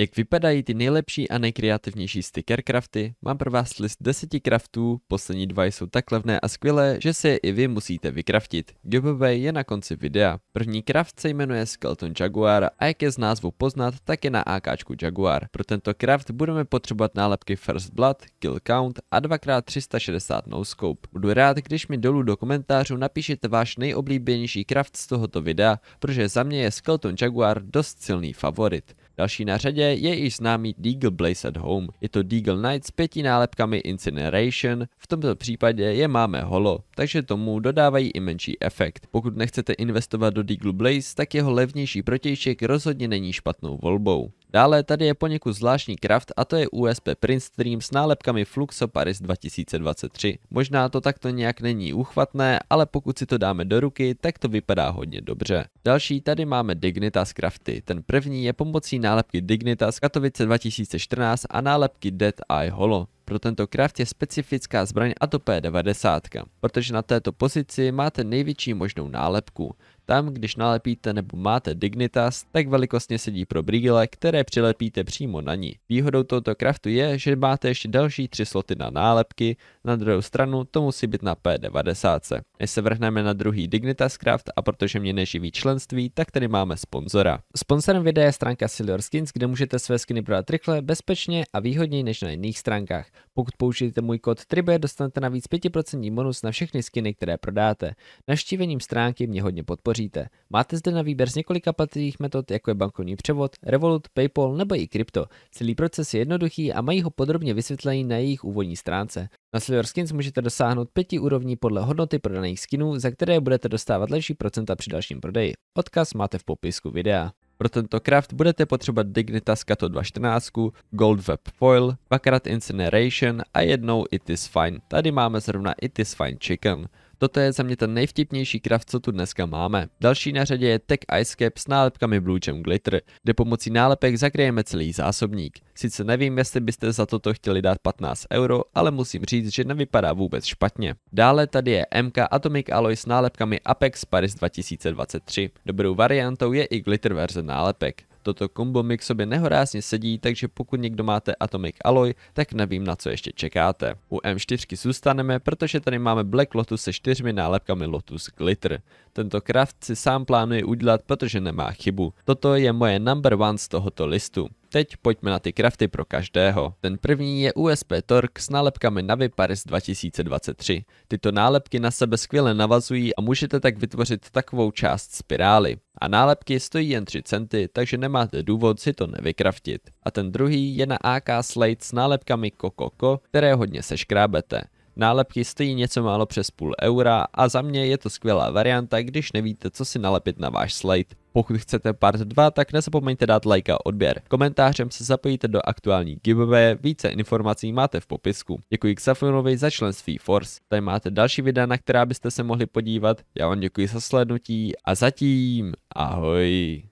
Jak vypadají ty nejlepší a nejkreativnější sticker crafty? Mám pro vás list deseti craftů, poslední dva jsou tak levné a skvělé, že se je i vy musíte vykraftit. Giveaway je na konci videa. První craft se jmenuje Skeleton Jaguar a jak je z názvu poznat, tak je na AK Jaguar. Pro tento craft budeme potřebovat nálepky First Blood, Kill Count a 2x360 No Scope. Budu rád, když mi dolů do komentářů napíšete váš nejoblíbenější craft z tohoto videa, protože za mě je Skeleton Jaguar dost silný favorit. Další na řadě je i známý Deagle Blaze at Home. Je to Deagle Knight s pěti nálepkami Incineration, v tomto případě je máme holo, takže tomu dodávají i menší efekt. Pokud nechcete investovat do Deagle Blaze, tak jeho levnější protějšek rozhodně není špatnou volbou. Dále tady je poněkud zvláštní kraft a to je USB Print Stream s nálepkami Fluxo Paris 2023. Možná to takto nějak není úchvatné, ale pokud si to dáme do ruky, tak to vypadá hodně dobře. Další tady máme Dignitas Crafty. Ten první je pomocí nálepky Dignitas Katovice 2014 a nálepky Dead Eye Holo. Pro tento kraft je specifická zbraň a to P90, protože na této pozici máte největší možnou nálepku. Tam, když nalepíte nebo máte Dignitas, tak velikostně sedí pro brýle, které přilepíte přímo na ní. Výhodou tohoto kraftu je, že máte ještě další tři sloty na nálepky, na druhou stranu to musí být na P90. Než se vrhneme na druhý Dignitas Craft a protože mě neživí členství, tak tady máme sponzora. Sponzorem videa je stránka Silior Skins, kde můžete své skiny prodat rychle, bezpečně a výhodněji než na jiných stránkách. Pokud použijete můj kód TRIBE, dostanete navíc 5% bonus na všechny skiny, které prodáte. Navštívením stránky mě hodně podpoří spoříte. Máte zde na výběr z několika platných metod, jako je bankovní převod, Revolut, PayPal nebo i krypto. Celý proces je jednoduchý a mají ho podrobně vysvětlený na jejich úvodní stránce. Na Silver Skins můžete dosáhnout pěti úrovní podle hodnoty prodaných skinů, za které budete dostávat lepší procenta při dalším prodeji. Odkaz máte v popisku videa. Pro tento craft budete potřebovat Dignitas Kato 214, Gold Web Foil, dvakrát Incineration a jednou It is Fine. Tady máme zrovna It is Fine Chicken. Toto je za mě ten nejvtipnější kraft, co tu dneska máme. Další na řadě je Tech Ice Cap s nálepkami Blue Gem Glitter, kde pomocí nálepek zakryjeme celý zásobník. Sice nevím, jestli byste za toto chtěli dát 15 euro, ale musím říct, že nevypadá vůbec špatně. Dále tady je MK Atomic Alloy s nálepkami Apex Paris 2023. Dobrou variantou je i glitter verze nálepek. Toto kombo mi k sobě nehorázně sedí, takže pokud někdo máte Atomic Alloy, tak nevím na co ještě čekáte. U M4 zůstaneme, protože tady máme Black Lotus se čtyřmi nálepkami Lotus Glitter. Tento craft si sám plánuje udělat, protože nemá chybu. Toto je moje number one z tohoto listu. Teď pojďme na ty krafty pro každého. Ten první je USB Torx s nálepkami Navi Paris 2023. Tyto nálepky na sebe skvěle navazují a můžete tak vytvořit takovou část spirály. A nálepky stojí jen 3 centy, takže nemáte důvod si to nevykraftit. A ten druhý je na AK Slate s nálepkami Kokoko, které hodně seškrábete. Nálepky stojí něco málo přes půl eura a za mě je to skvělá varianta, když nevíte, co si nalepit na váš slide. Pokud chcete part 2, tak nezapomeňte dát like a odběr. Komentářem se zapojíte do aktuální giveaway, více informací máte v popisku. Děkuji Xafionovi za členství Force. Tady máte další videa, na která byste se mohli podívat. Já vám děkuji za slednutí a zatím ahoj.